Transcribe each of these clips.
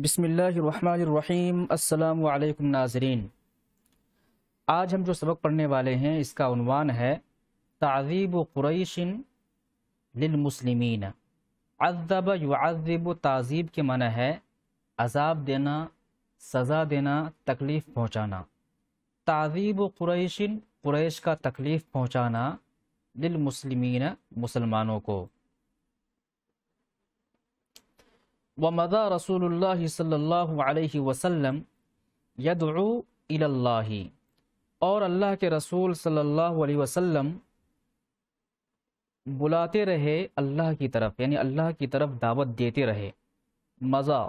بسم اللہ الرحمن الرحیم السلام علیکم ناظرین آج ہم جو سبق پڑھنے والے ہیں اس کا عنوان ہے تعذیب قریش للمسلمین عذب یعذب تعذیب کے معنی ہے عذاب دینا سزا دینا تکلیف پہنچانا تعذیب قریش قریش کا تکلیف پہنچانا للمسلمین مسلمانوں کو و رسول اللہ صلی اللہ وسلم یدعو اللہ اور اللہ کے رسول صلی اللہ علیہ وسلم بلاتے رہے اللہ کی طرف یعنی اللہ کی طرف دعوت دیتے رہے مزہ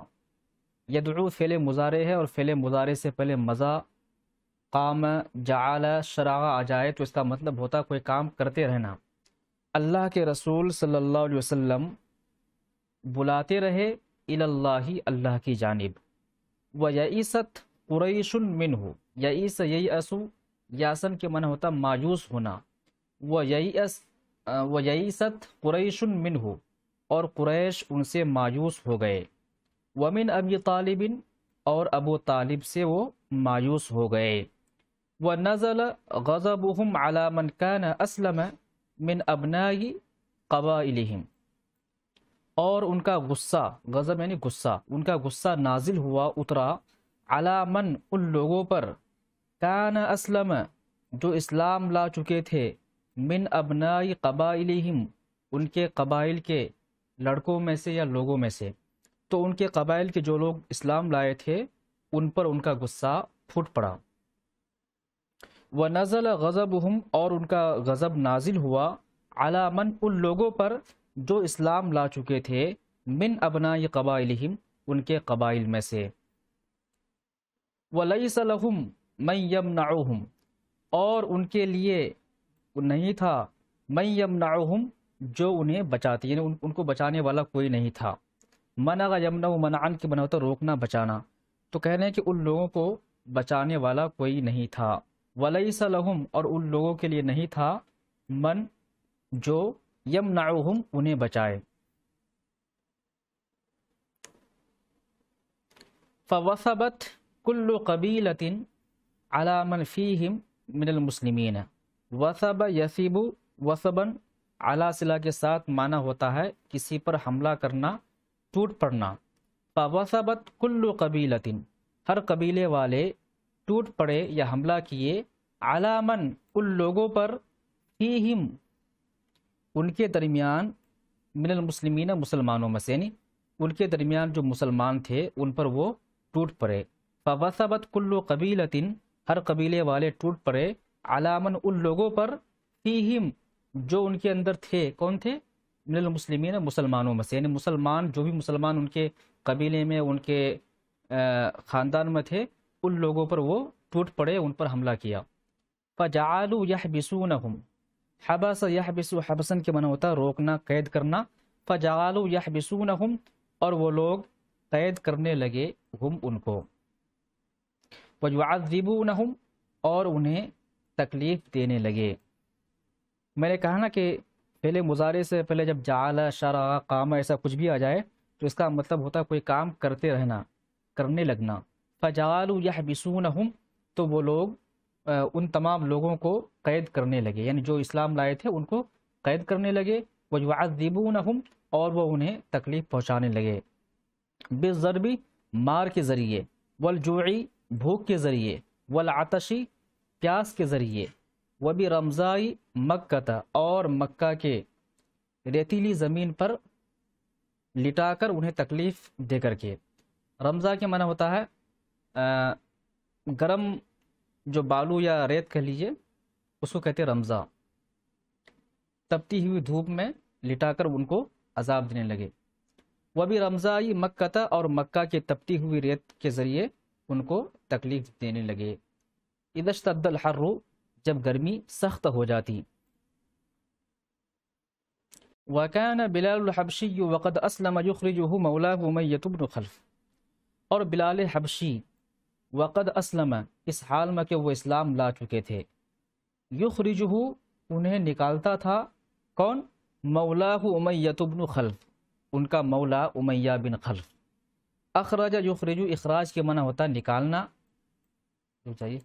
فعل مضارع ہے اور فعل مضارع سے پہلے مزہ قام جعل شراغ آ جائے تو اس کا مطلب ہوتا کوئی کام کرتے رہنا اللہ کے رسول صلی اللہ علیہ وسلم بلاتے رہے اللہ اللہ کی جانب و یعیست قریش من ہو یعیس یہ اسو یاسن کے ہوتا مایوس ہونا وہ یعس و قریش من ہو اور قریش ان سے مایوس ہو گئے ومن ابی طالب اور ابو طالب سے وہ مایوس ہو گئے و نزل على من کان اسلم من ابنائی قبائلهم اور ان کا غصہ غزب یعنی غصہ ان کا غصہ نازل ہوا اترا علامن ان لوگوں پر کان اسلم جو اسلام لا چکے تھے من ابنائی قبائلہم ان کے قبائل کے لڑکوں میں سے یا لوگوں میں سے تو ان کے قبائل کے جو لوگ اسلام لائے تھے ان پر ان کا غصہ پھوٹ پڑا وہ نزل غضب اور ان کا غضب نازل ہوا علامن ان لوگوں پر جو اسلام لا چکے تھے من ابنا قبائلہم ان کے قبائل میں سے وَلَيْسَ لَهُمْ مَنْ يَمْنَعُهُمْ اور ان کے لیے نہیں تھا مَنْ يَمْنَعُهُمْ جو انہیں بچاتی یعنی ان کو بچانے والا کوئی نہیں تھا منع اگر یمنا و منان کے بنا روکنا بچانا تو کہنے کہ ان لوگوں کو بچانے والا کوئی نہیں تھا وَلَيْسَ لَهُمْ اور ان لوگوں کے لیے نہیں تھا من جو یم انہیں بچائے فوسبت کلو قبیل علامن فیم وصب یسیب یسیبو اعلیٰ صلاح کے ساتھ معنی ہوتا ہے کسی پر حملہ کرنا ٹوٹ پڑنا فوسبت کل قبیل ہر قبیلے والے ٹوٹ پڑے یا حملہ کیے علا من لوگوں پر فیہم ان کے درمیان من المسلمین مسلمانوں میں سے یعنی ان کے درمیان جو مسلمان تھے ان پر وہ ٹوٹ پڑے فوسا بت کلو ہر قبیلے والے ٹوٹ پڑے علامن ان لوگوں پر تیہم جو ان کے اندر تھے کون تھے من المسلمین مسلمانوں میں سے یعنی مسلمان جو بھی مسلمان ان کے قبیلے میں ان کے خاندان میں تھے ان لوگوں پر وہ ٹوٹ پڑے ان پر حملہ کیا فجعلوا و حبس حبسن کے منع ہوتا روکنا قید کرنا ف یحبسونہم اور وہ لوگ قید کرنے لگے ہم ان کو اور انہیں تکلیف دینے لگے میں نے کہا نا کہ پہلے مظاہرے سے پہلے جب جعل شرع قام ایسا کچھ بھی آ جائے تو اس کا مطلب ہوتا کوئی کام کرتے رہنا کرنے لگنا ف جوالو تو وہ لوگ ان تمام لوگوں کو قید کرنے لگے یعنی جو اسلام لائے تھے ان کو قید کرنے لگے وہ یعذبونہم اور وہ انہیں تکلیف پہنچانے لگے بے مار کے ذریعے والجوعی بھوک کے ذریعے ولاشی پیاس کے ذریعے وہ بھی رمضائی مکہ اور مکہ کے ریتیلی زمین پر لٹا کر انہیں تکلیف دے کر کے رمضان کے معنی ہوتا ہے گرم جو بالو یا ریت کہہ لیجیے اس کو کہتے رمضہ تپتی ہوئی دھوپ میں لٹا کر ان کو عذاب دینے لگے وہ بھی رمضائی مکتا اور مکہ کے تپتی ہوئی ریت کے ذریعے ان کو تکلیف دینے لگے ادشتدل ہر روح جب گرمی سخت ہو جاتی بلال الحبشی وقد اسلم یقری جوہ مولا گم یتب اور بلال حبشی وقد اسلم اس حال میں کہ وہ اسلام لا چکے تھے یو انہیں نکالتا تھا کون امیت بن خلف ان کا مولا امیہ بن خلف اخراج یخرج اخراج کے منع ہوتا نکالنا تو چاہیے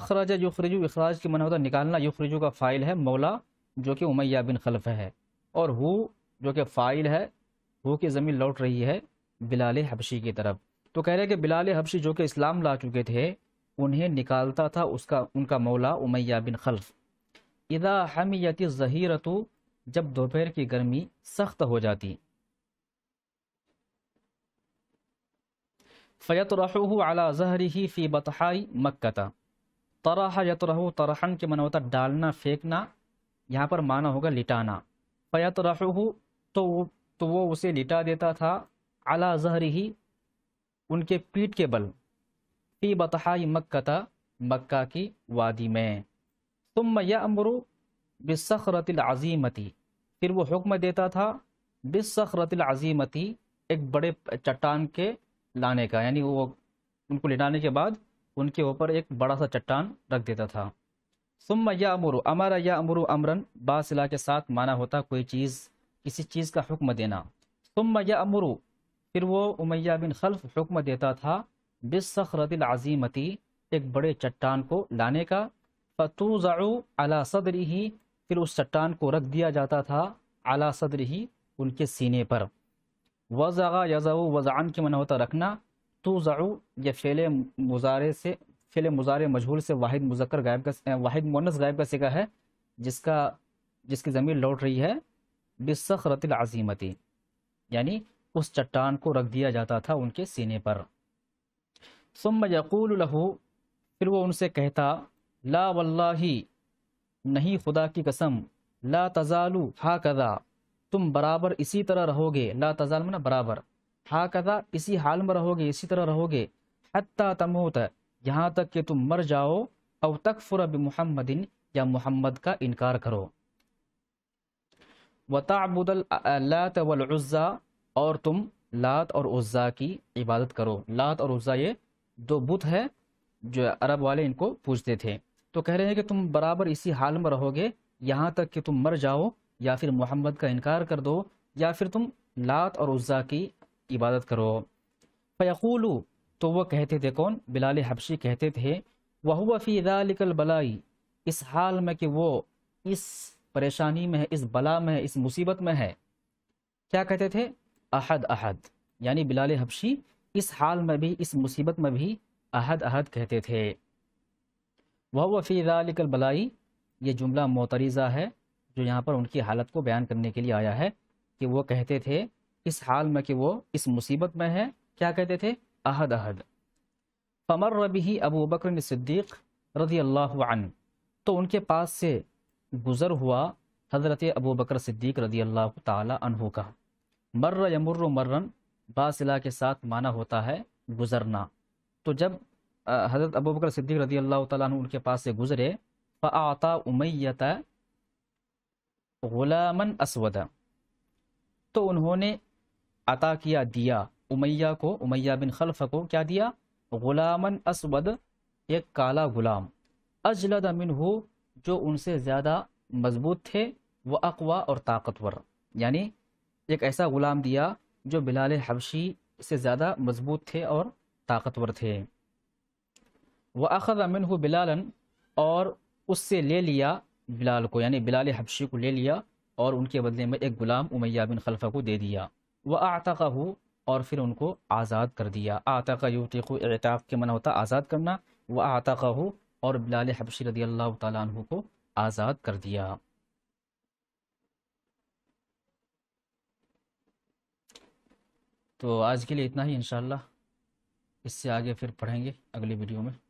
اخراجہ یوخرجو اخراج کے منع ہوتا نکالنا یخرجو کا فائل ہے مولا جو کہ امیہ بن خلف ہے اور ہو جو کہ فائل ہے ہو کی زمین لوٹ رہی ہے بلال حبشی کی طرف تو کہہ رہے کہ بلال حبشی جو کہ اسلام لا چکے تھے انہیں نکالتا تھا اس کا ان کا مولا امیہ بن خلف ادا حمیت ظہیرتو جب دوپہر کی گرمی سخت ہو جاتی فیت رحو اعلیٰ ظہری ہی فی بتحائی مکتا طرح یت رہو ترحن کے منوتا ڈالنا پھینکنا یہاں پر معنی ہوگا لٹانا فیت رحو تو وہ اسے لٹا دیتا تھا اعلیٰ ظہری ہی ان کے پیٹ کے بل فی بتہائی مکہ مکہ کی وادی میں ثم یا امرو بصخرت العظیمتی پھر وہ حکم دیتا تھا بصخرت العظیمتی ایک بڑے چٹان کے لانے کا یعنی وہ ان کو لٹانے کے بعد ان کے اوپر ایک بڑا سا چٹان رکھ دیتا تھا ثم یا امرو امارا یا امرو امرن باسلہ کے ساتھ مانا ہوتا کوئی چیز کسی چیز کا حکم دینا ثم یا امرو پھر وہ امیہ بن خلف حکم دیتا تھا بص سخرت العظیمتی ایک بڑے چٹان کو لانے کا فضا علی صد ہی پھر اس چٹان کو رکھ دیا جاتا تھا اعلیٰ صد ہی ان کے سینے پر وضاء یا زع کی منہ ہوتا رکھنا تو یہ یا فیل مزارے سے فعل مزارِ مجھول سے واحد مذکر غائب کا واحد مونس غائب کا سیکھا ہے جس کا جس کی زمین لوٹ رہی ہے العظیمتی یعنی اس چٹان کو رکھ دیا جاتا تھا ان کے سینے پر سم یقول لہو پھر وہ ان سے کہتا لا واللہ نہیں خدا کی قسم لا ہا قدا تم برابر اسی طرح رہو گے لا تزال برابر ہا اسی حال میں رہو گے اسی طرح رہو گے حتی تموت یہاں تک کہ تم مر جاؤ او تکفر بمحمد یا محمد کا انکار کرو وَالْعُزَّى اور تم لات اور عزا کی عبادت کرو لات اور عزا یہ دو بت ہے جو عرب والے ان کو پوچھتے تھے تو کہہ رہے ہیں کہ تم برابر اسی حال میں رہو گے یہاں تک کہ تم مر جاؤ یا پھر محمد کا انکار کر دو یا پھر تم لات اور عزا کی عبادت کرو فیقولو تو وہ کہتے تھے کون بلال حبشی کہتے تھے فی ذالک البلائی اس حال میں کہ وہ اس پریشانی میں ہے اس بلا میں ہے اس مصیبت میں ہے کیا کہتے تھے احد احد یعنی بلال حبشی اس حال میں بھی اس مصیبت میں بھی احد احد کہتے تھے وہ ذالک البلائی یہ جملہ موتریزہ ہے جو یہاں پر ان کی حالت کو بیان کرنے کے لیے آیا ہے کہ وہ کہتے تھے اس حال میں کہ وہ اس مصیبت میں ہے کیا کہتے تھے احد احد فمر ربی ابو بکر صدیق رضی اللہ عنہ تو ان کے پاس سے گزر ہوا حضرت ابو بکر صدیق رضی اللہ تعالی عنہ کا مر یا مر مرن باصلا کے ساتھ معنی ہوتا ہے گزرنا تو جب حضرت ابو بکر صدیق رضی اللہ تعالیٰ عنہ ان کے پاس سے گزرے فعطا امیت غلامن اسودا تو انہوں نے عطا کیا دیا امیہ کو امیہ بن خلف کو کیا دیا غلامن اسود ایک کالا غلام اجلد امن ہو جو ان سے زیادہ مضبوط تھے وہ اقوا اور طاقتور یعنی ایک ایسا غلام دیا جو بلال حبشی سے زیادہ مضبوط تھے اور طاقتور تھے وہ اخذ امن ہو اور اس سے لے لیا بلال کو یعنی بلال حبشی کو لے لیا اور ان کے بدلے میں ایک غلام امیہ بن خلفہ کو دے دیا وہ آتا ہو اور پھر ان کو آزاد کر دیا آتاقہ یوتیق اعتاق کے منع ہوتا آزاد کرنا وہ آتا ہو اور بلال حبشی رضی اللہ تعالیٰ عنہ کو آزاد کر دیا تو آج کے لیے اتنا ہی انشاءاللہ اس سے آگے پھر پڑھیں گے اگلی ویڈیو میں